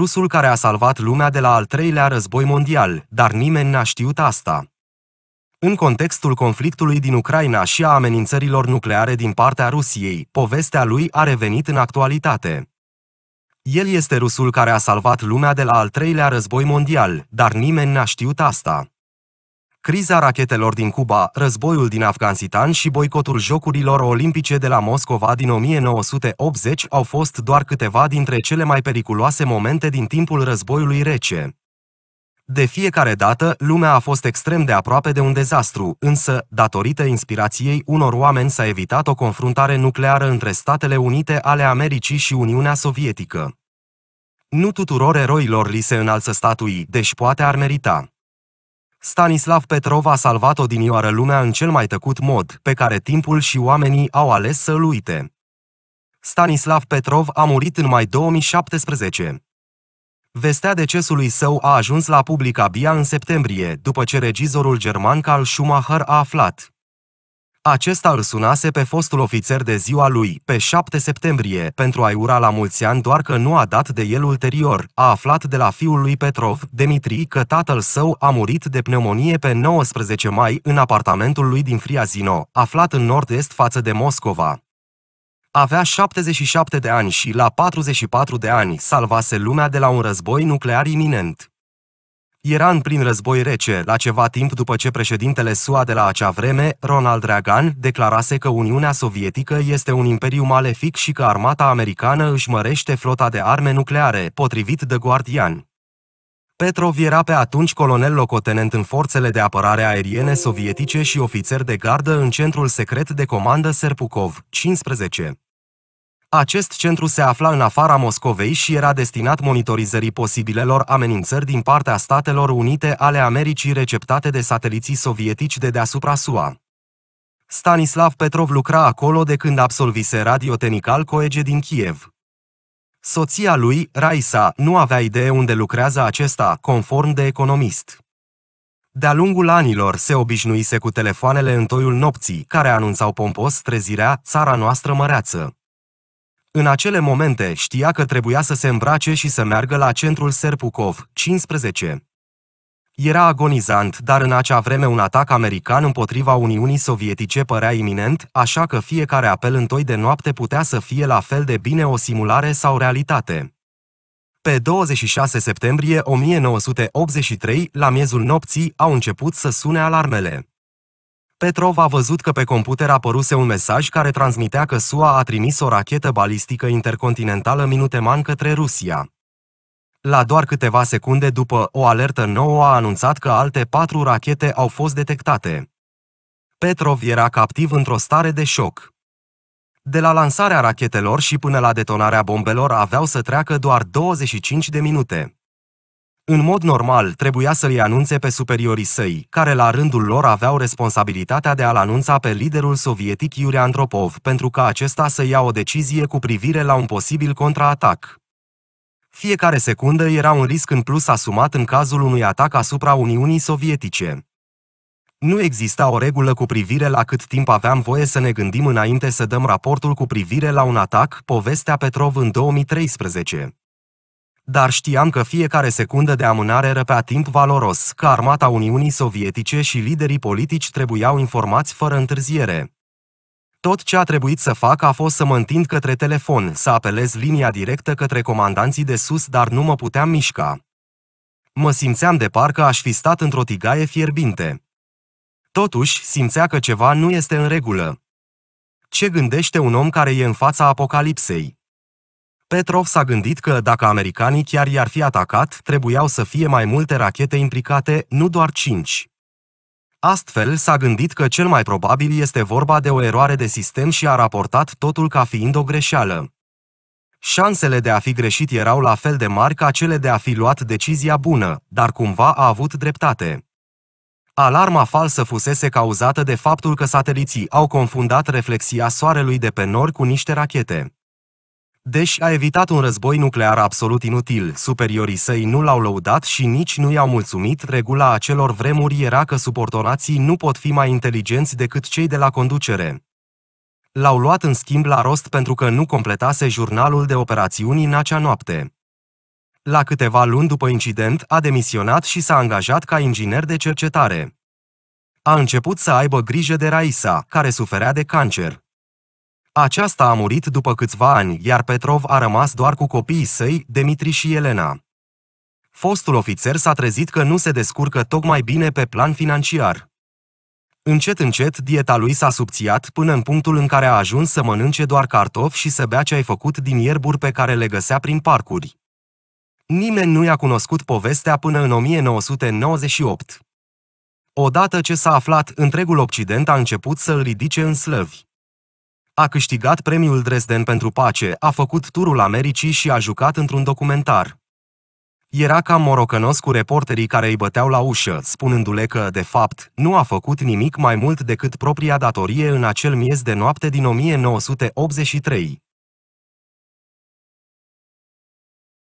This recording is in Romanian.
rusul care a salvat lumea de la al treilea război mondial, dar nimeni n-a știut asta. În contextul conflictului din Ucraina și a amenințărilor nucleare din partea Rusiei, povestea lui a revenit în actualitate. El este rusul care a salvat lumea de la al treilea război mondial, dar nimeni n-a știut asta criza rachetelor din Cuba, războiul din Afganistan și boicotul Jocurilor Olimpice de la Moscova din 1980 au fost doar câteva dintre cele mai periculoase momente din timpul războiului rece. De fiecare dată, lumea a fost extrem de aproape de un dezastru, însă, datorită inspirației unor oameni s-a evitat o confruntare nucleară între Statele Unite ale Americii și Uniunea Sovietică. Nu tuturor eroilor li se înalță statui, deci poate ar merita. Stanislav Petrov a salvat o odinioară lumea în cel mai tăcut mod, pe care timpul și oamenii au ales să-l uite. Stanislav Petrov a murit în mai 2017. Vestea decesului său a ajuns la public abia în septembrie, după ce regizorul german Karl Schumacher a aflat. Acesta îl sunase pe fostul ofițer de ziua lui, pe 7 septembrie, pentru a-i ura la mulți ani, doar că nu a dat de el ulterior. A aflat de la fiul lui Petrov, Dimitri, că tatăl său a murit de pneumonie pe 19 mai în apartamentul lui din Friazino, aflat în nord-est față de Moscova. Avea 77 de ani și la 44 de ani salvase lumea de la un război nuclear iminent în prin război rece, la ceva timp după ce președintele SUA de la acea vreme, Ronald Reagan, declarase că Uniunea Sovietică este un imperiu malefic și că armata americană își mărește flota de arme nucleare, potrivit The Guardian. Petrov era pe atunci colonel locotenent în forțele de apărare aeriene sovietice și ofițer de gardă în centrul secret de comandă Serpukov, 15. Acest centru se afla în afara Moscovei și era destinat monitorizării posibilelor amenințări din partea Statelor Unite ale Americii receptate de sateliții sovietici de deasupra SUA. Stanislav Petrov lucra acolo de când absolvise radiotenical coege din Kiev. Soția lui, Raisa, nu avea idee unde lucrează acesta, conform de economist. De-a lungul anilor se obișnuise cu telefoanele în toiul nopții, care anunțau pompos trezirea țara noastră măreață. În acele momente știa că trebuia să se îmbrace și să meargă la centrul Serpukov, 15. Era agonizant, dar în acea vreme un atac american împotriva Uniunii Sovietice părea iminent, așa că fiecare apel întoi de noapte putea să fie la fel de bine o simulare sau realitate. Pe 26 septembrie 1983, la miezul nopții, au început să sune alarmele. Petrov a văzut că pe computer apăruse un mesaj care transmitea că SUA a trimis o rachetă balistică intercontinentală minuteman către Rusia. La doar câteva secunde după, o alertă nouă a anunțat că alte patru rachete au fost detectate. Petrov era captiv într-o stare de șoc. De la lansarea rachetelor și până la detonarea bombelor aveau să treacă doar 25 de minute. În mod normal, trebuia să l anunțe pe superiorii săi, care la rândul lor aveau responsabilitatea de a-l anunța pe liderul sovietic Iuri Andropov, pentru ca acesta să ia o decizie cu privire la un posibil contraatac. Fiecare secundă era un risc în plus asumat în cazul unui atac asupra Uniunii Sovietice. Nu exista o regulă cu privire la cât timp aveam voie să ne gândim înainte să dăm raportul cu privire la un atac, povestea Petrov în 2013 dar știam că fiecare secundă de amânare răpea timp valoros, că armata Uniunii Sovietice și liderii politici trebuiau informați fără întârziere. Tot ce a trebuit să fac a fost să mă întind către telefon, să apelez linia directă către comandanții de sus, dar nu mă puteam mișca. Mă simțeam de parcă aș fi stat într-o tigaie fierbinte. Totuși, simțea că ceva nu este în regulă. Ce gândește un om care e în fața apocalipsei? Petrov s-a gândit că dacă americanii chiar i-ar fi atacat, trebuiau să fie mai multe rachete implicate, nu doar cinci. Astfel, s-a gândit că cel mai probabil este vorba de o eroare de sistem și a raportat totul ca fiind o greșeală. Șansele de a fi greșit erau la fel de mari ca cele de a fi luat decizia bună, dar cumva a avut dreptate. Alarma falsă fusese cauzată de faptul că sateliții au confundat reflexia Soarelui de pe nori cu niște rachete. Deși a evitat un război nuclear absolut inutil, superiorii săi nu l-au lăudat și nici nu i-au mulțumit, regula acelor vremuri era că subordonații nu pot fi mai inteligenți decât cei de la conducere. L-au luat în schimb la rost pentru că nu completase jurnalul de operațiuni în acea noapte. La câteva luni după incident, a demisionat și s-a angajat ca inginer de cercetare. A început să aibă grijă de Raisa, care suferea de cancer. Aceasta a murit după câțiva ani, iar Petrov a rămas doar cu copiii săi, Dimitri și Elena. Fostul ofițer s-a trezit că nu se descurcă tocmai bine pe plan financiar. Încet, încet, dieta lui s-a subțiat până în punctul în care a ajuns să mănânce doar cartofi și să bea ce ai făcut din ierburi pe care le găsea prin parcuri. Nimeni nu i-a cunoscut povestea până în 1998. Odată ce s-a aflat, întregul Occident a început să îl ridice în slăvi a câștigat premiul Dresden pentru pace, a făcut turul Americii și a jucat într-un documentar. Era cam morocănos cu reporterii care îi băteau la ușă, spunându-le că, de fapt, nu a făcut nimic mai mult decât propria datorie în acel miez de noapte din 1983.